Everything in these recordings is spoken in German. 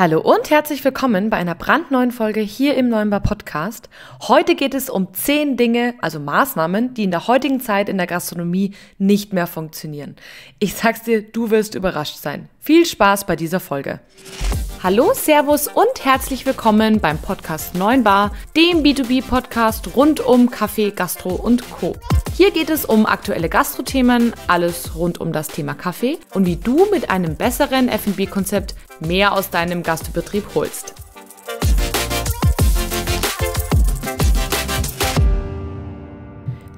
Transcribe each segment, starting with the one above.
Hallo und herzlich willkommen bei einer brandneuen Folge hier im Neuenbar Podcast. Heute geht es um zehn Dinge, also Maßnahmen, die in der heutigen Zeit in der Gastronomie nicht mehr funktionieren. Ich sag's dir, du wirst überrascht sein. Viel Spaß bei dieser Folge. Hallo, Servus und herzlich willkommen beim Podcast 9 Bar, dem B2B-Podcast rund um Kaffee, Gastro und Co. Hier geht es um aktuelle Gastrothemen, alles rund um das Thema Kaffee und wie du mit einem besseren F&B-Konzept mehr aus deinem Gastbetrieb holst.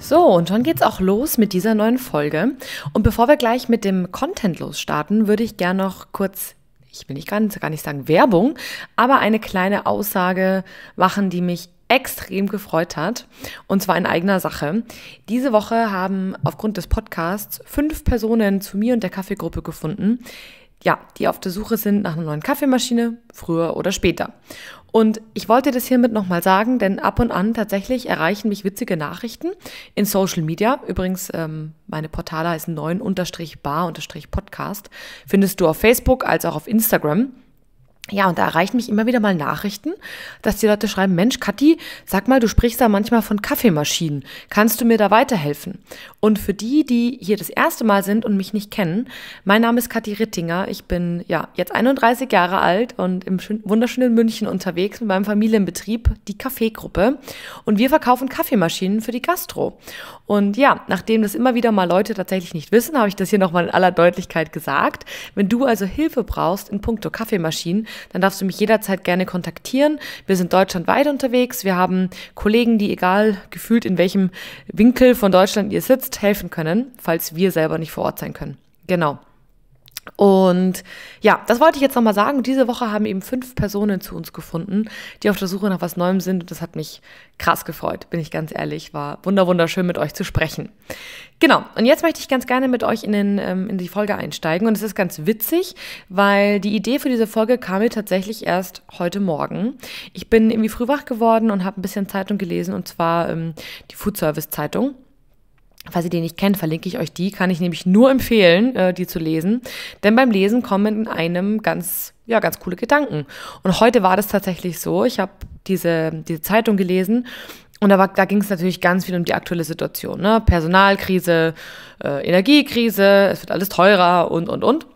So, und schon geht's auch los mit dieser neuen Folge. Und bevor wir gleich mit dem Content losstarten, würde ich gerne noch kurz ich will nicht ganz, gar nicht sagen Werbung, aber eine kleine Aussage machen, die mich extrem gefreut hat. Und zwar in eigener Sache. Diese Woche haben aufgrund des Podcasts fünf Personen zu mir und der Kaffeegruppe gefunden, ja, die auf der Suche sind nach einer neuen Kaffeemaschine, früher oder später. Und ich wollte das hiermit nochmal sagen, denn ab und an tatsächlich erreichen mich witzige Nachrichten in Social Media. Übrigens, ähm, meine Portale heißen 9-bar-podcast. Findest du auf Facebook als auch auf Instagram. Ja, und da erreichen mich immer wieder mal Nachrichten, dass die Leute schreiben, Mensch, Kathi, sag mal, du sprichst da manchmal von Kaffeemaschinen. Kannst du mir da weiterhelfen? Und für die, die hier das erste Mal sind und mich nicht kennen, mein Name ist Kathi Rittinger. Ich bin ja jetzt 31 Jahre alt und im wunderschönen München unterwegs mit meinem Familienbetrieb, die Kaffeegruppe. Und wir verkaufen Kaffeemaschinen für die Gastro. Und ja, nachdem das immer wieder mal Leute tatsächlich nicht wissen, habe ich das hier nochmal in aller Deutlichkeit gesagt. Wenn du also Hilfe brauchst in puncto Kaffeemaschinen, dann darfst du mich jederzeit gerne kontaktieren. Wir sind deutschlandweit unterwegs. Wir haben Kollegen, die egal gefühlt in welchem Winkel von Deutschland ihr sitzt, helfen können, falls wir selber nicht vor Ort sein können. Genau. Und ja, das wollte ich jetzt nochmal sagen. Diese Woche haben eben fünf Personen zu uns gefunden, die auf der Suche nach was Neuem sind. Und das hat mich krass gefreut, bin ich ganz ehrlich. War wunderwunderschön, mit euch zu sprechen. Genau, und jetzt möchte ich ganz gerne mit euch in, den, ähm, in die Folge einsteigen. Und es ist ganz witzig, weil die Idee für diese Folge kam mir tatsächlich erst heute Morgen. Ich bin irgendwie früh wach geworden und habe ein bisschen Zeitung gelesen, und zwar ähm, die Food Service Zeitung. Falls ihr die nicht kennt, verlinke ich euch die. Kann ich nämlich nur empfehlen, äh, die zu lesen. Denn beim Lesen kommen in einem ganz, ja, ganz coole Gedanken. Und heute war das tatsächlich so. Ich habe diese, diese Zeitung gelesen und da, da ging es natürlich ganz viel um die aktuelle Situation. Ne? Personalkrise, äh, Energiekrise, es wird alles teurer und, und, und.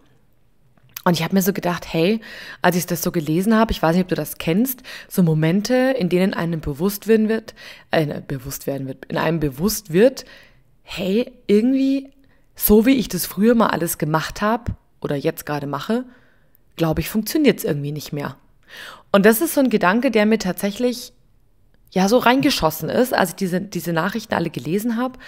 Und ich habe mir so gedacht, hey, als ich das so gelesen habe, ich weiß nicht, ob du das kennst, so Momente, in denen einem bewusst werden wird, äh, bewusst werden wird, in einem bewusst wird, hey, irgendwie, so wie ich das früher mal alles gemacht habe oder jetzt gerade mache, glaube ich, funktioniert es irgendwie nicht mehr. Und das ist so ein Gedanke, der mir tatsächlich ja so reingeschossen ist, als ich diese, diese Nachrichten alle gelesen habe,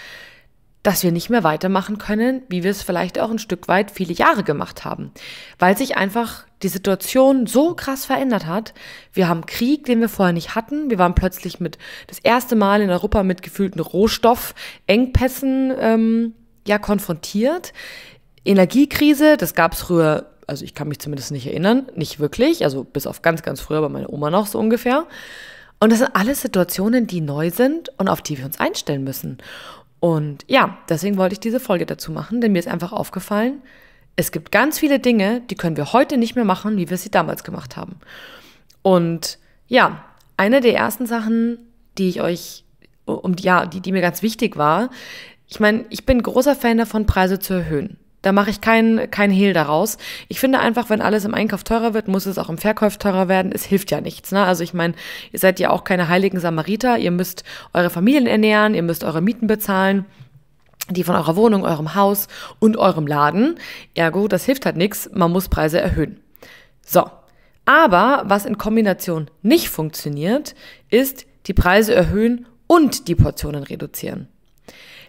dass wir nicht mehr weitermachen können, wie wir es vielleicht auch ein Stück weit viele Jahre gemacht haben, weil sich einfach die Situation so krass verändert hat. Wir haben Krieg, den wir vorher nicht hatten. Wir waren plötzlich mit das erste Mal in Europa mit gefühlten Rohstoffengpässen ähm, ja konfrontiert. Energiekrise, das gab es früher, also ich kann mich zumindest nicht erinnern, nicht wirklich, also bis auf ganz, ganz früher bei meiner Oma noch so ungefähr. Und das sind alles Situationen, die neu sind und auf die wir uns einstellen müssen. Und ja, deswegen wollte ich diese Folge dazu machen, denn mir ist einfach aufgefallen, es gibt ganz viele Dinge, die können wir heute nicht mehr machen, wie wir sie damals gemacht haben. Und ja, eine der ersten Sachen, die ich euch, um, ja, die, die mir ganz wichtig war, ich meine, ich bin großer Fan davon, Preise zu erhöhen. Da mache ich keinen kein Hehl daraus. Ich finde einfach, wenn alles im Einkauf teurer wird, muss es auch im Verkauf teurer werden. Es hilft ja nichts. Ne? Also ich meine, ihr seid ja auch keine heiligen Samariter. Ihr müsst eure Familien ernähren, ihr müsst eure Mieten bezahlen die von eurer Wohnung, eurem Haus und eurem Laden. Ergo, das hilft halt nichts, man muss Preise erhöhen. So, aber was in Kombination nicht funktioniert, ist die Preise erhöhen und die Portionen reduzieren.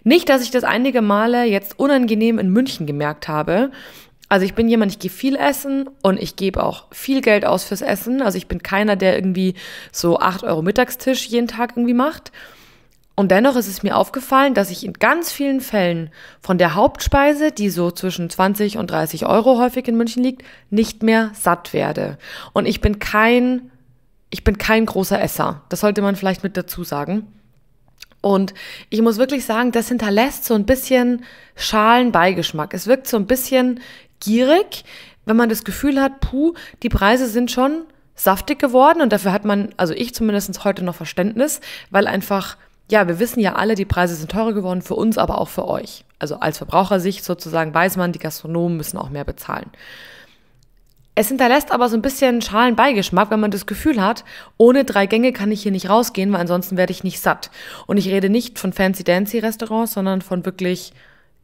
Nicht, dass ich das einige Male jetzt unangenehm in München gemerkt habe. Also ich bin jemand, ich gehe viel essen und ich gebe auch viel Geld aus fürs Essen. Also ich bin keiner, der irgendwie so 8 Euro Mittagstisch jeden Tag irgendwie macht. Und dennoch ist es mir aufgefallen, dass ich in ganz vielen Fällen von der Hauptspeise, die so zwischen 20 und 30 Euro häufig in München liegt, nicht mehr satt werde. Und ich bin kein, ich bin kein großer Esser. Das sollte man vielleicht mit dazu sagen. Und ich muss wirklich sagen, das hinterlässt so ein bisschen Schalenbeigeschmack. Es wirkt so ein bisschen gierig, wenn man das Gefühl hat, puh, die Preise sind schon saftig geworden und dafür hat man, also ich zumindest heute noch Verständnis, weil einfach ja, wir wissen ja alle, die Preise sind teurer geworden, für uns, aber auch für euch. Also als Verbrauchersicht sozusagen weiß man, die Gastronomen müssen auch mehr bezahlen. Es hinterlässt aber so ein bisschen schalen Beigeschmack, wenn man das Gefühl hat, ohne drei Gänge kann ich hier nicht rausgehen, weil ansonsten werde ich nicht satt. Und ich rede nicht von Fancy-Dancy-Restaurants, sondern von wirklich,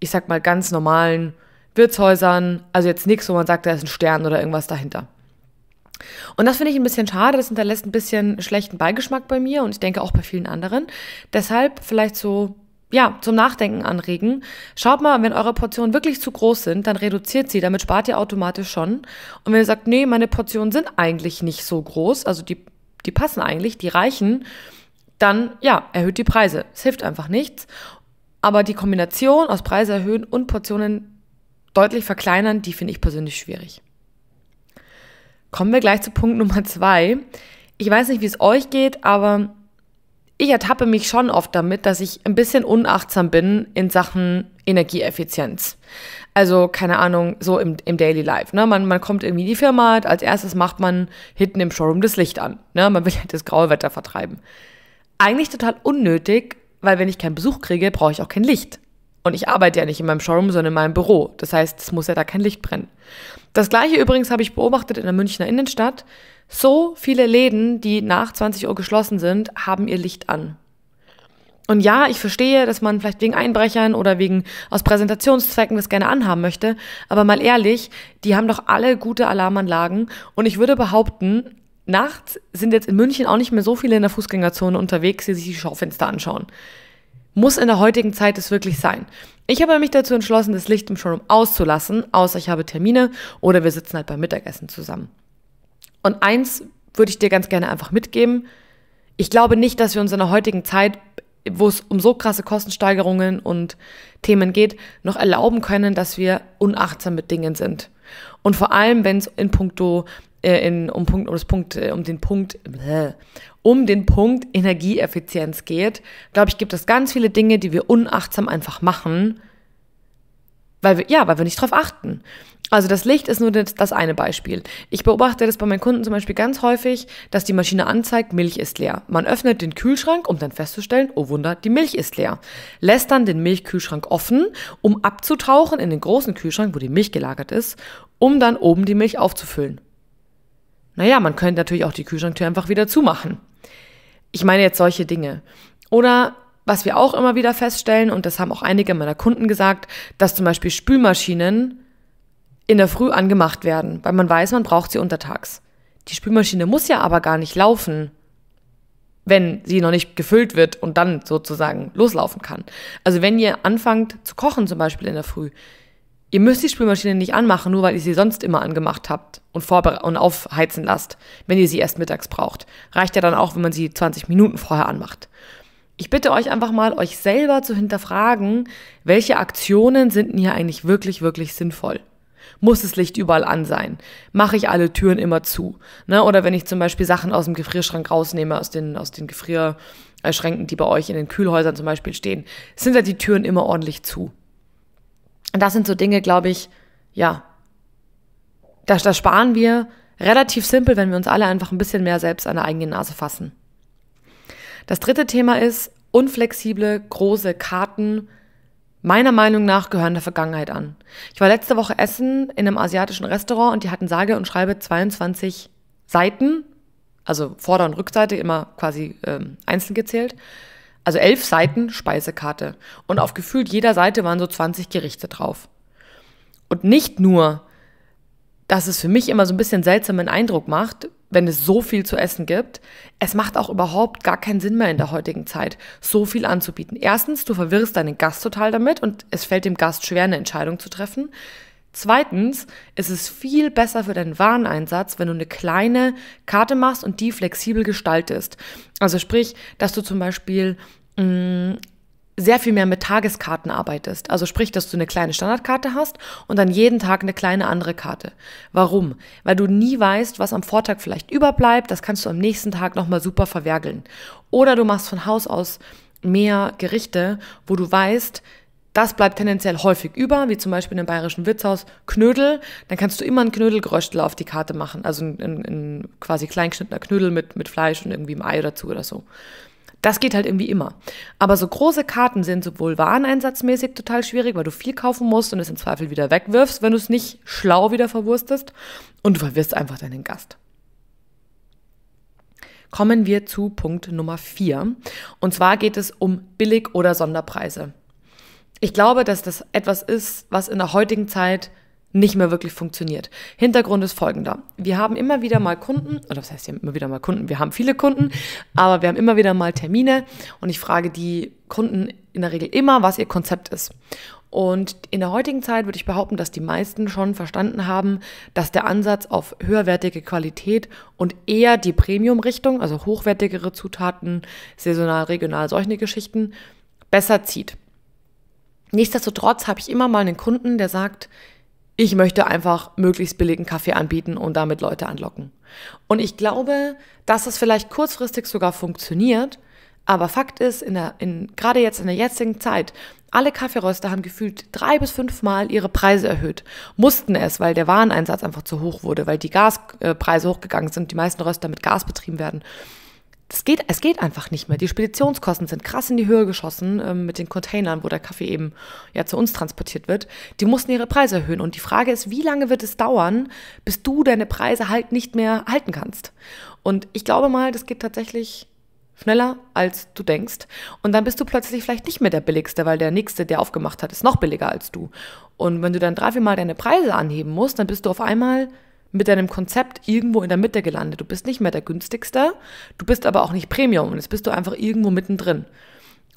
ich sag mal, ganz normalen Wirtshäusern. Also jetzt nichts, wo man sagt, da ist ein Stern oder irgendwas dahinter. Und das finde ich ein bisschen schade, das hinterlässt ein bisschen schlechten Beigeschmack bei mir und ich denke auch bei vielen anderen. Deshalb vielleicht so ja, zum Nachdenken anregen. Schaut mal, wenn eure Portionen wirklich zu groß sind, dann reduziert sie, damit spart ihr automatisch schon. Und wenn ihr sagt, nee, meine Portionen sind eigentlich nicht so groß, also die, die passen eigentlich, die reichen, dann ja, erhöht die Preise. Es hilft einfach nichts. Aber die Kombination aus Preise erhöhen und Portionen deutlich verkleinern, die finde ich persönlich schwierig kommen wir gleich zu Punkt Nummer zwei. Ich weiß nicht, wie es euch geht, aber ich ertappe mich schon oft damit, dass ich ein bisschen unachtsam bin in Sachen Energieeffizienz. Also, keine Ahnung, so im, im Daily Life. Ne? Man, man kommt irgendwie in die Firma, als erstes macht man hinten im Showroom das Licht an. Ne? Man will halt das graue Wetter vertreiben. Eigentlich total unnötig, weil wenn ich keinen Besuch kriege, brauche ich auch kein Licht. Und ich arbeite ja nicht in meinem Showroom, sondern in meinem Büro. Das heißt, es muss ja da kein Licht brennen. Das gleiche übrigens habe ich beobachtet in der Münchner Innenstadt. So viele Läden, die nach 20 Uhr geschlossen sind, haben ihr Licht an. Und ja, ich verstehe, dass man vielleicht wegen Einbrechern oder wegen aus Präsentationszwecken das gerne anhaben möchte, aber mal ehrlich, die haben doch alle gute Alarmanlagen und ich würde behaupten, nachts sind jetzt in München auch nicht mehr so viele in der Fußgängerzone unterwegs, die sich die Schaufenster anschauen muss in der heutigen Zeit es wirklich sein? Ich habe mich dazu entschlossen, das Licht im Showroom auszulassen, außer ich habe Termine oder wir sitzen halt beim Mittagessen zusammen. Und eins würde ich dir ganz gerne einfach mitgeben. Ich glaube nicht, dass wir uns in der heutigen Zeit, wo es um so krasse Kostensteigerungen und Themen geht, noch erlauben können, dass wir unachtsam mit Dingen sind. Und vor allem, wenn es in puncto äh, in, um, Punkt, um, Punkt, äh, um den Punkt, bläh, um den Punkt Energieeffizienz geht, glaube ich, gibt es ganz viele Dinge, die wir unachtsam einfach machen, weil wir, ja, weil wir nicht drauf achten. Also das Licht ist nur das eine Beispiel. Ich beobachte das bei meinen Kunden zum Beispiel ganz häufig, dass die Maschine anzeigt, Milch ist leer. Man öffnet den Kühlschrank, um dann festzustellen, oh Wunder, die Milch ist leer. Lässt dann den Milchkühlschrank offen, um abzutauchen in den großen Kühlschrank, wo die Milch gelagert ist, um dann oben die Milch aufzufüllen. Naja, man könnte natürlich auch die Kühlschranktür einfach wieder zumachen. Ich meine jetzt solche Dinge. Oder was wir auch immer wieder feststellen, und das haben auch einige meiner Kunden gesagt, dass zum Beispiel Spülmaschinen in der Früh angemacht werden, weil man weiß, man braucht sie untertags. Die Spülmaschine muss ja aber gar nicht laufen, wenn sie noch nicht gefüllt wird und dann sozusagen loslaufen kann. Also wenn ihr anfangt zu kochen zum Beispiel in der Früh, Ihr müsst die Spülmaschine nicht anmachen, nur weil ihr sie sonst immer angemacht habt und, und aufheizen lasst, wenn ihr sie erst mittags braucht. Reicht ja dann auch, wenn man sie 20 Minuten vorher anmacht. Ich bitte euch einfach mal, euch selber zu hinterfragen, welche Aktionen sind denn hier eigentlich wirklich, wirklich sinnvoll? Muss das Licht überall an sein? Mache ich alle Türen immer zu? Ne? Oder wenn ich zum Beispiel Sachen aus dem Gefrierschrank rausnehme, aus den, aus den Gefrierschränken, die bei euch in den Kühlhäusern zum Beispiel stehen, sind da die Türen immer ordentlich zu? Und das sind so Dinge, glaube ich, ja, das, das sparen wir relativ simpel, wenn wir uns alle einfach ein bisschen mehr selbst an der eigenen Nase fassen. Das dritte Thema ist, unflexible, große Karten meiner Meinung nach gehören der Vergangenheit an. Ich war letzte Woche essen in einem asiatischen Restaurant und die hatten sage und schreibe 22 Seiten, also Vorder- und Rückseite immer quasi ähm, einzeln gezählt also elf Seiten Speisekarte. Und auf gefühlt jeder Seite waren so 20 Gerichte drauf. Und nicht nur, dass es für mich immer so ein bisschen seltsamen Eindruck macht, wenn es so viel zu essen gibt, es macht auch überhaupt gar keinen Sinn mehr in der heutigen Zeit, so viel anzubieten. Erstens, du verwirrst deinen Gast total damit und es fällt dem Gast schwer, eine Entscheidung zu treffen. Zweitens, es ist viel besser für deinen Wareneinsatz, wenn du eine kleine Karte machst und die flexibel gestaltest. Also sprich, dass du zum Beispiel mh, mm, sehr viel mehr mit Tageskarten arbeitest. Also sprich, dass du eine kleine Standardkarte hast und dann jeden Tag eine kleine andere Karte. Warum? Weil du nie weißt, was am Vortag vielleicht überbleibt. Das kannst du am nächsten Tag nochmal super verwergeln. Oder du machst von Haus aus mehr Gerichte, wo du weißt, das bleibt tendenziell häufig über, wie zum Beispiel in dem bayerischen Wirtshaus Knödel. Dann kannst du immer einen Knödelgeröstel auf die Karte machen. Also ein, ein, einen quasi kleingeschnittener Knödel mit, mit Fleisch und irgendwie einem Ei dazu oder so. Das geht halt irgendwie immer. Aber so große Karten sind sowohl wareneinsatzmäßig total schwierig, weil du viel kaufen musst und es im Zweifel wieder wegwirfst, wenn du es nicht schlau wieder verwurstest. Und du verwirrst einfach deinen Gast. Kommen wir zu Punkt Nummer vier Und zwar geht es um Billig- oder Sonderpreise. Ich glaube, dass das etwas ist, was in der heutigen Zeit nicht mehr wirklich funktioniert. Hintergrund ist folgender. Wir haben immer wieder mal Kunden, oder was heißt, wir haben immer wieder mal Kunden, wir haben viele Kunden, aber wir haben immer wieder mal Termine und ich frage die Kunden in der Regel immer, was ihr Konzept ist. Und in der heutigen Zeit würde ich behaupten, dass die meisten schon verstanden haben, dass der Ansatz auf höherwertige Qualität und eher die Premium-Richtung, also hochwertigere Zutaten, saisonal, regional, solche Geschichten, besser zieht. Nichtsdestotrotz habe ich immer mal einen Kunden, der sagt, ich möchte einfach möglichst billigen Kaffee anbieten und damit Leute anlocken. Und ich glaube, dass das vielleicht kurzfristig sogar funktioniert, aber Fakt ist, in der, in, gerade jetzt in der jetzigen Zeit, alle Kaffeeröster haben gefühlt drei bis fünfmal ihre Preise erhöht. Mussten es, weil der Wareneinsatz einfach zu hoch wurde, weil die Gaspreise hochgegangen sind, die meisten Röster mit Gas betrieben werden das geht, es geht einfach nicht mehr. Die Speditionskosten sind krass in die Höhe geschossen ähm, mit den Containern, wo der Kaffee eben ja zu uns transportiert wird. Die mussten ihre Preise erhöhen. Und die Frage ist, wie lange wird es dauern, bis du deine Preise halt nicht mehr halten kannst? Und ich glaube mal, das geht tatsächlich schneller, als du denkst. Und dann bist du plötzlich vielleicht nicht mehr der Billigste, weil der Nächste, der aufgemacht hat, ist noch billiger als du. Und wenn du dann drei, vier Mal deine Preise anheben musst, dann bist du auf einmal mit deinem Konzept irgendwo in der Mitte gelandet. Du bist nicht mehr der günstigste, du bist aber auch nicht Premium und jetzt bist du einfach irgendwo mittendrin.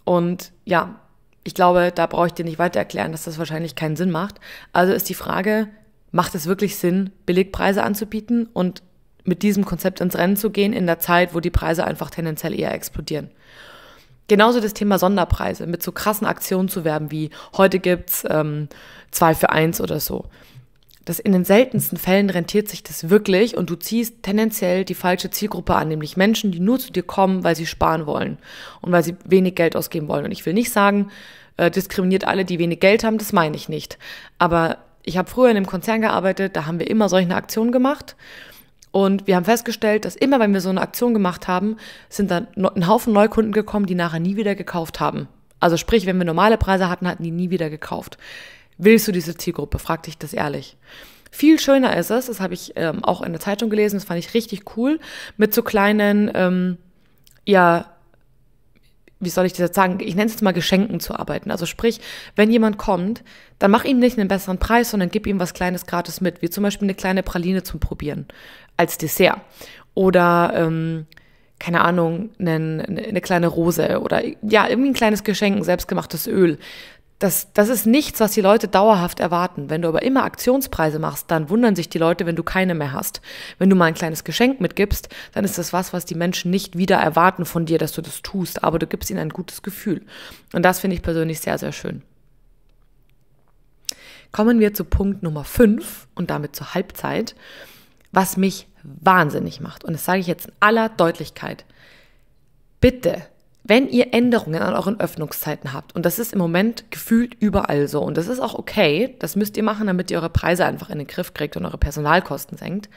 Und ja, ich glaube, da brauche ich dir nicht weiter erklären, dass das wahrscheinlich keinen Sinn macht. Also ist die Frage, macht es wirklich Sinn, Billigpreise anzubieten und mit diesem Konzept ins Rennen zu gehen in der Zeit, wo die Preise einfach tendenziell eher explodieren? Genauso das Thema Sonderpreise, mit so krassen Aktionen zu werben wie heute gibt's ähm, zwei für eins oder so dass in den seltensten Fällen rentiert sich das wirklich und du ziehst tendenziell die falsche Zielgruppe an, nämlich Menschen, die nur zu dir kommen, weil sie sparen wollen und weil sie wenig Geld ausgeben wollen. Und ich will nicht sagen, äh, diskriminiert alle, die wenig Geld haben, das meine ich nicht. Aber ich habe früher in einem Konzern gearbeitet, da haben wir immer solche Aktionen gemacht. Und wir haben festgestellt, dass immer, wenn wir so eine Aktion gemacht haben, sind dann ein Haufen Neukunden gekommen, die nachher nie wieder gekauft haben. Also sprich, wenn wir normale Preise hatten, hatten die nie wieder gekauft. Willst du diese Zielgruppe? Frag dich das ehrlich. Viel schöner ist es, das habe ich ähm, auch in der Zeitung gelesen, das fand ich richtig cool, mit so kleinen, ähm, ja, wie soll ich das jetzt sagen, ich nenne es jetzt mal Geschenken zu arbeiten. Also sprich, wenn jemand kommt, dann mach ihm nicht einen besseren Preis, sondern gib ihm was Kleines gratis mit, wie zum Beispiel eine kleine Praline zum Probieren als Dessert. Oder ähm, keine Ahnung, eine, eine kleine Rose oder ja, irgendwie ein kleines Geschenk, selbstgemachtes Öl das, das ist nichts, was die Leute dauerhaft erwarten. Wenn du aber immer Aktionspreise machst, dann wundern sich die Leute, wenn du keine mehr hast. Wenn du mal ein kleines Geschenk mitgibst, dann ist das was, was die Menschen nicht wieder erwarten von dir, dass du das tust, aber du gibst ihnen ein gutes Gefühl. Und das finde ich persönlich sehr, sehr schön. Kommen wir zu Punkt Nummer 5 und damit zur Halbzeit, was mich wahnsinnig macht. Und das sage ich jetzt in aller Deutlichkeit. Bitte wenn ihr Änderungen an euren Öffnungszeiten habt, und das ist im Moment gefühlt überall so, und das ist auch okay, das müsst ihr machen, damit ihr eure Preise einfach in den Griff kriegt und eure Personalkosten senkt,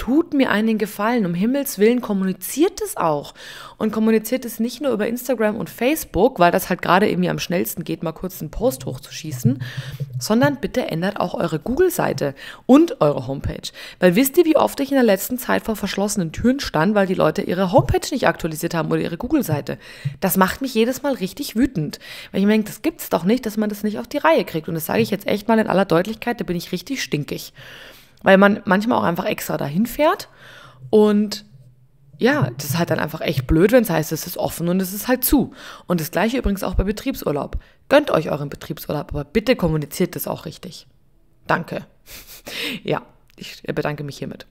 tut mir einen Gefallen. Um Himmels Willen kommuniziert es auch. Und kommuniziert es nicht nur über Instagram und Facebook, weil das halt gerade irgendwie am schnellsten geht, mal kurz einen Post hochzuschießen, sondern bitte ändert auch eure Google-Seite und eure Homepage. Weil wisst ihr, wie oft ich in der letzten Zeit vor verschlossenen Türen stand, weil die Leute ihre Homepage nicht aktualisiert haben oder ihre Google-Seite? Das macht mich jedes Mal richtig wütend. Weil ich mir denke, das gibt es doch nicht, dass man das nicht auf die Reihe kriegt. Und das sage ich jetzt echt mal in aller Deutlichkeit, da bin ich richtig stinkig weil man manchmal auch einfach extra dahin fährt und ja, das ist halt dann einfach echt blöd, wenn es heißt, es ist offen und es ist halt zu. Und das gleiche übrigens auch bei Betriebsurlaub. Gönnt euch euren Betriebsurlaub, aber bitte kommuniziert das auch richtig. Danke. Ja, ich bedanke mich hiermit.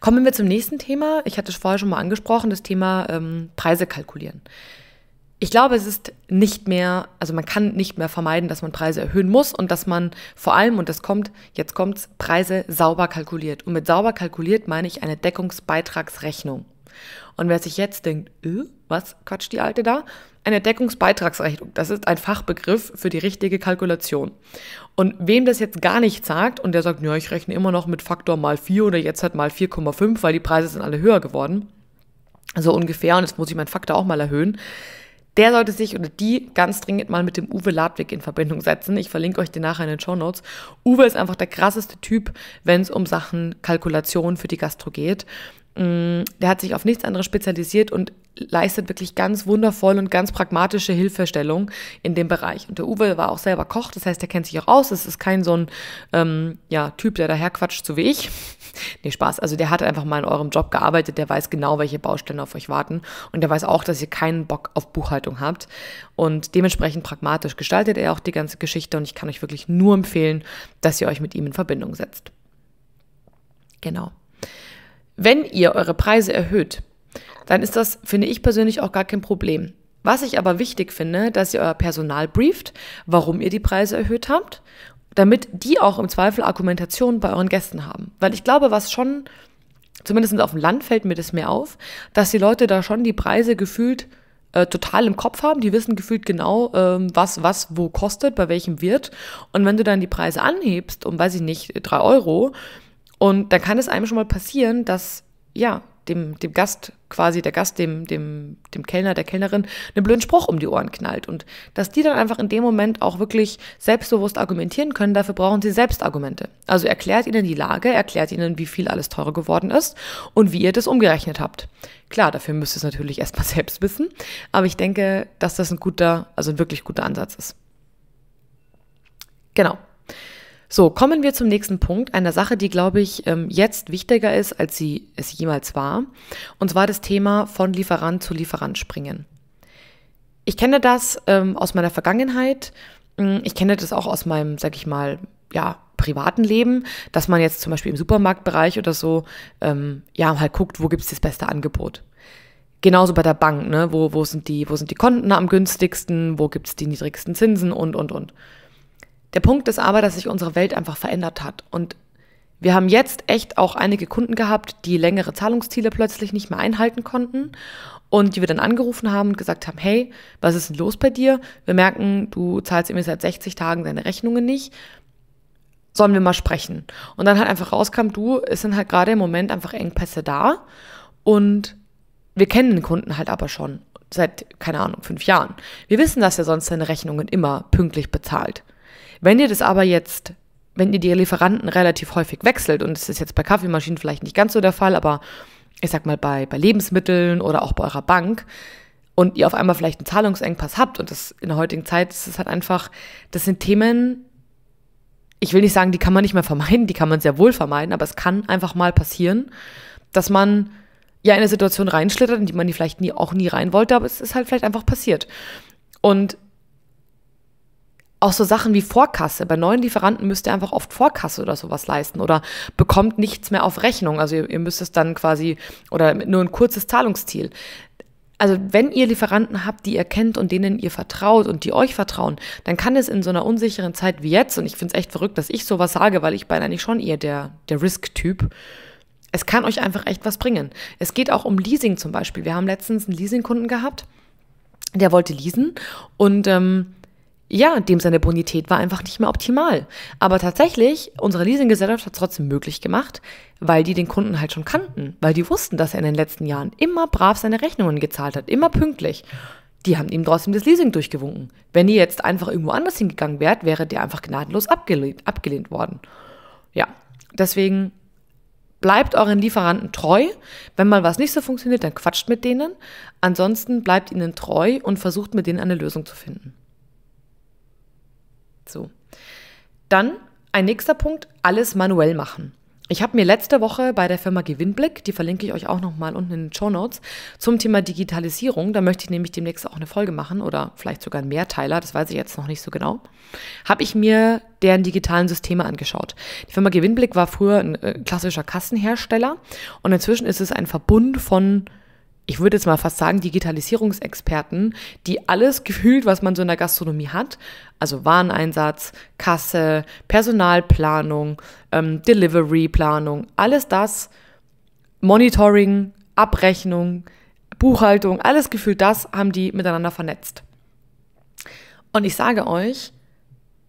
Kommen wir zum nächsten Thema. Ich hatte es vorher schon mal angesprochen, das Thema ähm, Preise kalkulieren ich glaube, es ist nicht mehr, also man kann nicht mehr vermeiden, dass man Preise erhöhen muss und dass man vor allem, und das kommt, jetzt kommt's, Preise sauber kalkuliert. Und mit sauber kalkuliert meine ich eine Deckungsbeitragsrechnung. Und wer sich jetzt denkt, äh, was quatscht die Alte da? Eine Deckungsbeitragsrechnung, das ist ein Fachbegriff für die richtige Kalkulation. Und wem das jetzt gar nicht sagt und der sagt, ja, ich rechne immer noch mit Faktor mal 4 oder jetzt halt mal 4,5, weil die Preise sind alle höher geworden, so ungefähr, und jetzt muss ich meinen Faktor auch mal erhöhen, der sollte sich oder die ganz dringend mal mit dem Uwe Ladwig in Verbindung setzen. Ich verlinke euch den nachher in den Show Notes. Uwe ist einfach der krasseste Typ, wenn es um Sachen Kalkulation für die Gastro geht. Mm, der hat sich auf nichts anderes spezialisiert und leistet wirklich ganz wundervoll und ganz pragmatische Hilfestellung in dem Bereich. Und der Uwe war auch selber Koch, das heißt, er kennt sich auch aus. Es ist kein so ein ähm, ja, Typ, der daherquatscht, so wie ich. nee, Spaß. Also der hat einfach mal in eurem Job gearbeitet, der weiß genau, welche Baustellen auf euch warten. Und der weiß auch, dass ihr keinen Bock auf Buchhaltung habt. Und dementsprechend pragmatisch gestaltet er auch die ganze Geschichte. Und ich kann euch wirklich nur empfehlen, dass ihr euch mit ihm in Verbindung setzt. Genau. Wenn ihr eure Preise erhöht, dann ist das, finde ich persönlich, auch gar kein Problem. Was ich aber wichtig finde, dass ihr euer Personal brieft, warum ihr die Preise erhöht habt, damit die auch im Zweifel Argumentation bei euren Gästen haben. Weil ich glaube, was schon, zumindest auf dem Land fällt mir das mehr auf, dass die Leute da schon die Preise gefühlt äh, total im Kopf haben. Die wissen gefühlt genau, ähm, was was wo kostet, bei welchem Wirt. Und wenn du dann die Preise anhebst um, weiß ich nicht, drei Euro, und dann kann es einem schon mal passieren, dass ja, dem, dem Gast quasi, der Gast, dem, dem, dem Kellner, der Kellnerin, einen blöden Spruch um die Ohren knallt. Und dass die dann einfach in dem Moment auch wirklich selbstbewusst argumentieren können, dafür brauchen sie Selbstargumente. Also erklärt ihnen die Lage, erklärt ihnen, wie viel alles teurer geworden ist und wie ihr das umgerechnet habt. Klar, dafür müsst ihr es natürlich erstmal selbst wissen, aber ich denke, dass das ein guter, also ein wirklich guter Ansatz ist. Genau. So, kommen wir zum nächsten Punkt, einer Sache, die, glaube ich, ähm, jetzt wichtiger ist, als sie es jemals war. Und zwar das Thema von Lieferant zu Lieferant springen. Ich kenne das ähm, aus meiner Vergangenheit. Hm, ich kenne das auch aus meinem, sag ich mal, ja, privaten Leben, dass man jetzt zum Beispiel im Supermarktbereich oder so, ähm, ja, halt guckt, wo gibt es das beste Angebot. Genauso bei der Bank, ne? Wo, wo, sind die, wo sind die Konten am günstigsten, wo gibt es die niedrigsten Zinsen und, und, und. Der Punkt ist aber, dass sich unsere Welt einfach verändert hat. Und wir haben jetzt echt auch einige Kunden gehabt, die längere Zahlungsziele plötzlich nicht mehr einhalten konnten und die wir dann angerufen haben und gesagt haben, hey, was ist denn los bei dir? Wir merken, du zahlst immer seit 60 Tagen deine Rechnungen nicht. Sollen wir mal sprechen? Und dann halt einfach rauskam, du, es sind halt gerade im Moment einfach Engpässe da und wir kennen den Kunden halt aber schon seit, keine Ahnung, fünf Jahren. Wir wissen, dass er sonst seine Rechnungen immer pünktlich bezahlt. Wenn ihr das aber jetzt, wenn ihr die Lieferanten relativ häufig wechselt, und das ist jetzt bei Kaffeemaschinen vielleicht nicht ganz so der Fall, aber ich sag mal bei, bei Lebensmitteln oder auch bei eurer Bank, und ihr auf einmal vielleicht einen Zahlungsengpass habt, und das in der heutigen Zeit das ist halt einfach, das sind Themen, ich will nicht sagen, die kann man nicht mehr vermeiden, die kann man sehr wohl vermeiden, aber es kann einfach mal passieren, dass man ja in eine Situation reinschlittert, in die man die vielleicht nie, auch nie rein wollte, aber es ist halt vielleicht einfach passiert. Und auch so Sachen wie Vorkasse. Bei neuen Lieferanten müsst ihr einfach oft Vorkasse oder sowas leisten oder bekommt nichts mehr auf Rechnung. Also ihr, ihr müsst es dann quasi oder nur ein kurzes Zahlungsziel. Also wenn ihr Lieferanten habt, die ihr kennt und denen ihr vertraut und die euch vertrauen, dann kann es in so einer unsicheren Zeit wie jetzt, und ich finde es echt verrückt, dass ich sowas sage, weil ich bin eigentlich schon eher der, der Risk-Typ, es kann euch einfach echt was bringen. Es geht auch um Leasing zum Beispiel. Wir haben letztens einen Leasingkunden gehabt, der wollte leasen und ähm, ja, dem seine Bonität war einfach nicht mehr optimal. Aber tatsächlich, unsere Leasinggesellschaft hat es trotzdem möglich gemacht, weil die den Kunden halt schon kannten, weil die wussten, dass er in den letzten Jahren immer brav seine Rechnungen gezahlt hat, immer pünktlich. Die haben ihm trotzdem das Leasing durchgewunken. Wenn ihr jetzt einfach irgendwo anders hingegangen wärt, wäre der einfach gnadenlos abgelehnt, abgelehnt worden. Ja, deswegen bleibt euren Lieferanten treu. Wenn mal was nicht so funktioniert, dann quatscht mit denen. Ansonsten bleibt ihnen treu und versucht mit denen eine Lösung zu finden. So. Dann ein nächster Punkt, alles manuell machen. Ich habe mir letzte Woche bei der Firma Gewinnblick, die verlinke ich euch auch nochmal unten in den Show Notes, zum Thema Digitalisierung, da möchte ich nämlich demnächst auch eine Folge machen oder vielleicht sogar einen Mehrteiler, das weiß ich jetzt noch nicht so genau, habe ich mir deren digitalen Systeme angeschaut. Die Firma Gewinnblick war früher ein äh, klassischer Kassenhersteller und inzwischen ist es ein Verbund von ich würde jetzt mal fast sagen, Digitalisierungsexperten, die alles gefühlt, was man so in der Gastronomie hat, also Wareneinsatz, Kasse, Personalplanung, ähm, delivery alles das, Monitoring, Abrechnung, Buchhaltung, alles gefühlt das haben die miteinander vernetzt. Und ich sage euch,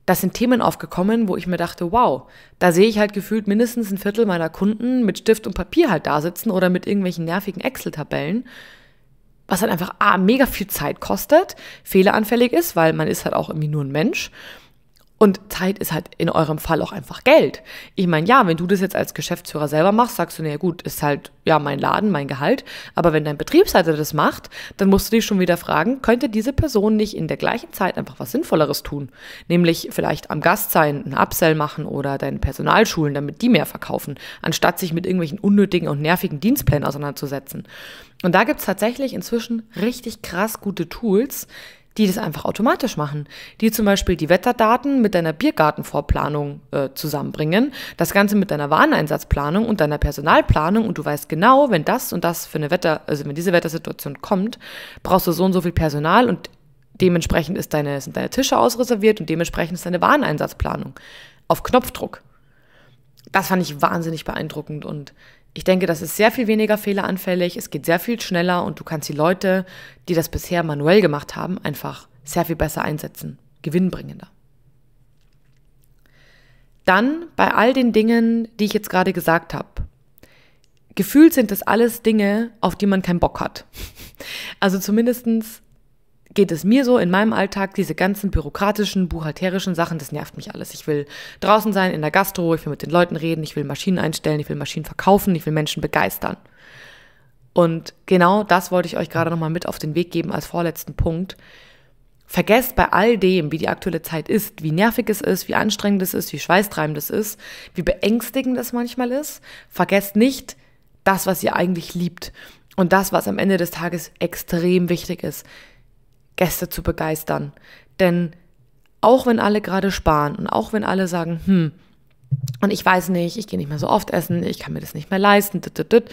das sind Themen aufgekommen, wo ich mir dachte, wow, da sehe ich halt gefühlt mindestens ein Viertel meiner Kunden mit Stift und Papier halt da sitzen oder mit irgendwelchen nervigen Excel-Tabellen, was halt einfach A, mega viel Zeit kostet, fehleranfällig ist, weil man ist halt auch irgendwie nur ein Mensch und Zeit ist halt in eurem Fall auch einfach Geld. Ich meine, ja, wenn du das jetzt als Geschäftsführer selber machst, sagst du, naja gut, ist halt ja mein Laden, mein Gehalt. Aber wenn dein Betriebsleiter das macht, dann musst du dich schon wieder fragen, könnte diese Person nicht in der gleichen Zeit einfach was Sinnvolleres tun? Nämlich vielleicht am Gast sein, ein Upsell machen oder deine schulen, damit die mehr verkaufen, anstatt sich mit irgendwelchen unnötigen und nervigen Dienstplänen auseinanderzusetzen. Und da gibt's tatsächlich inzwischen richtig krass gute Tools, die das einfach automatisch machen. Die zum Beispiel die Wetterdaten mit deiner Biergartenvorplanung äh, zusammenbringen, das Ganze mit deiner Wareneinsatzplanung und deiner Personalplanung und du weißt genau, wenn das und das für eine Wetter, also wenn diese Wettersituation kommt, brauchst du so und so viel Personal und dementsprechend ist deine, sind deine Tische ausreserviert und dementsprechend ist deine Wareneinsatzplanung. Auf Knopfdruck. Das fand ich wahnsinnig beeindruckend und ich denke, das ist sehr viel weniger fehleranfällig, es geht sehr viel schneller und du kannst die Leute, die das bisher manuell gemacht haben, einfach sehr viel besser einsetzen, gewinnbringender. Dann bei all den Dingen, die ich jetzt gerade gesagt habe. Gefühlt sind das alles Dinge, auf die man keinen Bock hat. Also zumindestens geht es mir so in meinem Alltag, diese ganzen bürokratischen, buchhalterischen Sachen, das nervt mich alles. Ich will draußen sein, in der Gastro, ich will mit den Leuten reden, ich will Maschinen einstellen, ich will Maschinen verkaufen, ich will Menschen begeistern. Und genau das wollte ich euch gerade nochmal mit auf den Weg geben als vorletzten Punkt. Vergesst bei all dem, wie die aktuelle Zeit ist, wie nervig es ist, wie anstrengend es ist, wie schweißtreibend es ist, wie beängstigend es manchmal ist. Vergesst nicht das, was ihr eigentlich liebt und das, was am Ende des Tages extrem wichtig ist Gäste zu begeistern. Denn auch wenn alle gerade sparen und auch wenn alle sagen, hm, und ich weiß nicht, ich gehe nicht mehr so oft essen, ich kann mir das nicht mehr leisten, dit, dit, dit.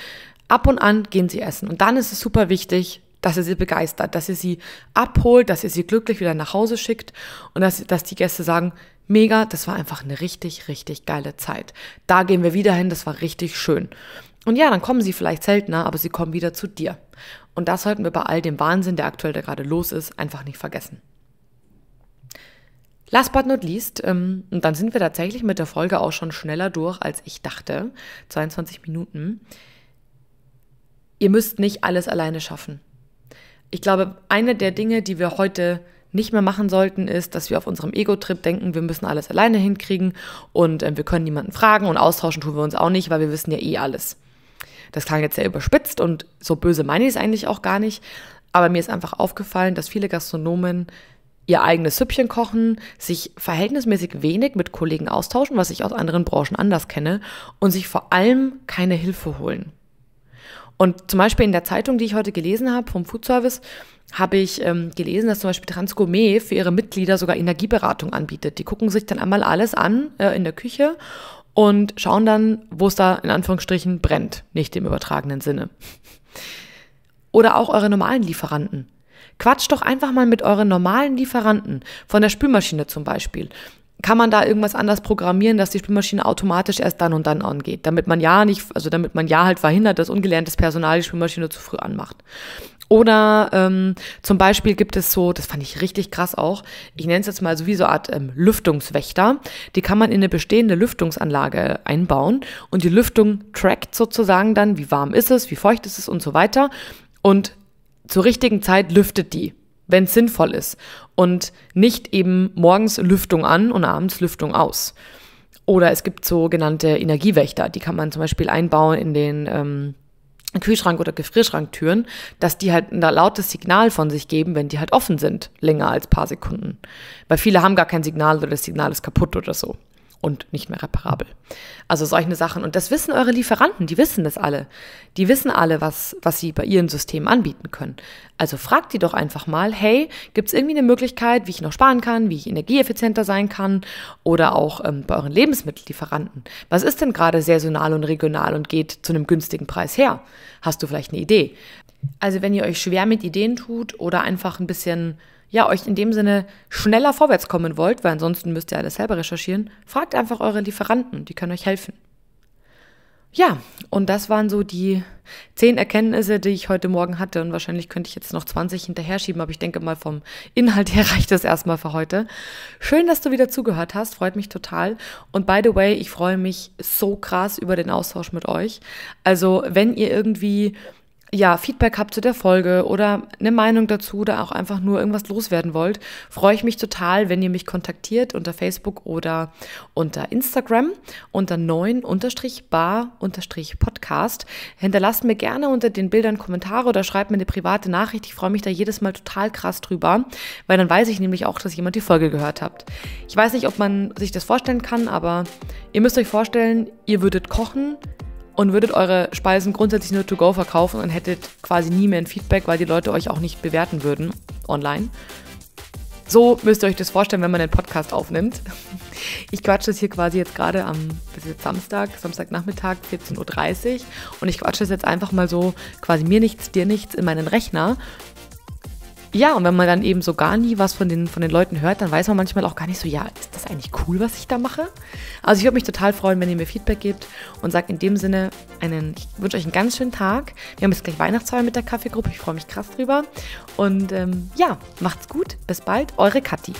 ab und an gehen sie essen. Und dann ist es super wichtig, dass ihr sie begeistert, dass ihr sie abholt, dass ihr sie glücklich wieder nach Hause schickt und dass, dass die Gäste sagen, mega, das war einfach eine richtig, richtig geile Zeit. Da gehen wir wieder hin, das war richtig schön. Und ja, dann kommen sie vielleicht seltener, aber sie kommen wieder zu dir. Und das sollten wir bei all dem Wahnsinn, der aktuell da gerade los ist, einfach nicht vergessen. Last but not least, ähm, und dann sind wir tatsächlich mit der Folge auch schon schneller durch, als ich dachte. 22 Minuten. Ihr müsst nicht alles alleine schaffen. Ich glaube, eine der Dinge, die wir heute nicht mehr machen sollten, ist, dass wir auf unserem Ego-Trip denken, wir müssen alles alleine hinkriegen und äh, wir können niemanden fragen und austauschen tun wir uns auch nicht, weil wir wissen ja eh alles. Das klang jetzt sehr überspitzt und so böse meine ich es eigentlich auch gar nicht. Aber mir ist einfach aufgefallen, dass viele Gastronomen ihr eigenes Süppchen kochen, sich verhältnismäßig wenig mit Kollegen austauschen, was ich aus anderen Branchen anders kenne, und sich vor allem keine Hilfe holen. Und zum Beispiel in der Zeitung, die ich heute gelesen habe vom Food Service, habe ich ähm, gelesen, dass zum Beispiel Transgourmet für ihre Mitglieder sogar Energieberatung anbietet. Die gucken sich dann einmal alles an äh, in der Küche und schauen dann, wo es da in Anführungsstrichen brennt, nicht im übertragenen Sinne. Oder auch eure normalen Lieferanten. Quatscht doch einfach mal mit euren normalen Lieferanten, von der Spülmaschine zum Beispiel. Kann man da irgendwas anders programmieren, dass die Spülmaschine automatisch erst dann und dann angeht, damit man ja nicht, also damit man ja halt verhindert, dass ungelerntes Personal die Spülmaschine zu früh anmacht. Oder ähm, zum Beispiel gibt es so, das fand ich richtig krass auch, ich nenne es jetzt mal so wie so eine Art ähm, Lüftungswächter. Die kann man in eine bestehende Lüftungsanlage einbauen und die Lüftung trackt sozusagen dann, wie warm ist es, wie feucht ist es und so weiter. Und zur richtigen Zeit lüftet die, wenn es sinnvoll ist. Und nicht eben morgens Lüftung an und abends Lüftung aus. Oder es gibt sogenannte Energiewächter, die kann man zum Beispiel einbauen in den... Ähm, Kühlschrank- oder Gefrierschranktüren, dass die halt ein lautes Signal von sich geben, wenn die halt offen sind, länger als paar Sekunden. Weil viele haben gar kein Signal oder das Signal ist kaputt oder so und nicht mehr reparabel. Also solche Sachen. Und das wissen eure Lieferanten, die wissen das alle. Die wissen alle, was, was sie bei ihren Systemen anbieten können. Also fragt die doch einfach mal, hey, gibt es irgendwie eine Möglichkeit, wie ich noch sparen kann, wie ich energieeffizienter sein kann oder auch ähm, bei euren Lebensmittellieferanten. Was ist denn gerade saisonal und regional und geht zu einem günstigen Preis her? Hast du vielleicht eine Idee? Also wenn ihr euch schwer mit Ideen tut oder einfach ein bisschen ja, euch in dem Sinne schneller vorwärts kommen wollt, weil ansonsten müsst ihr alles selber recherchieren, fragt einfach eure Lieferanten, die können euch helfen. Ja, und das waren so die zehn Erkenntnisse, die ich heute Morgen hatte. Und wahrscheinlich könnte ich jetzt noch 20 hinterher schieben, aber ich denke mal, vom Inhalt her reicht das erstmal für heute. Schön, dass du wieder zugehört hast, freut mich total. Und by the way, ich freue mich so krass über den Austausch mit euch. Also, wenn ihr irgendwie ja, Feedback habt zu der Folge oder eine Meinung dazu oder auch einfach nur irgendwas loswerden wollt, freue ich mich total, wenn ihr mich kontaktiert unter Facebook oder unter Instagram unter 9-bar-podcast. Hinterlasst mir gerne unter den Bildern Kommentare oder schreibt mir eine private Nachricht. Ich freue mich da jedes Mal total krass drüber, weil dann weiß ich nämlich auch, dass jemand die Folge gehört habt. Ich weiß nicht, ob man sich das vorstellen kann, aber ihr müsst euch vorstellen, ihr würdet kochen, und würdet eure Speisen grundsätzlich nur to go verkaufen und hättet quasi nie mehr ein Feedback, weil die Leute euch auch nicht bewerten würden online. So müsst ihr euch das vorstellen, wenn man einen Podcast aufnimmt. Ich quatsche das hier quasi jetzt gerade am das ist jetzt Samstag, Samstagnachmittag, 14.30 Uhr. Und ich quatsche das jetzt einfach mal so, quasi mir nichts, dir nichts, in meinen Rechner ja, und wenn man dann eben so gar nie was von den, von den Leuten hört, dann weiß man manchmal auch gar nicht so, ja, ist das eigentlich cool, was ich da mache? Also ich würde mich total freuen, wenn ihr mir Feedback gebt und sagt in dem Sinne, einen, ich wünsche euch einen ganz schönen Tag. Wir haben jetzt gleich Weihnachtsfeier mit der Kaffeegruppe, ich freue mich krass drüber. Und ähm, ja, macht's gut, bis bald, eure Kathi.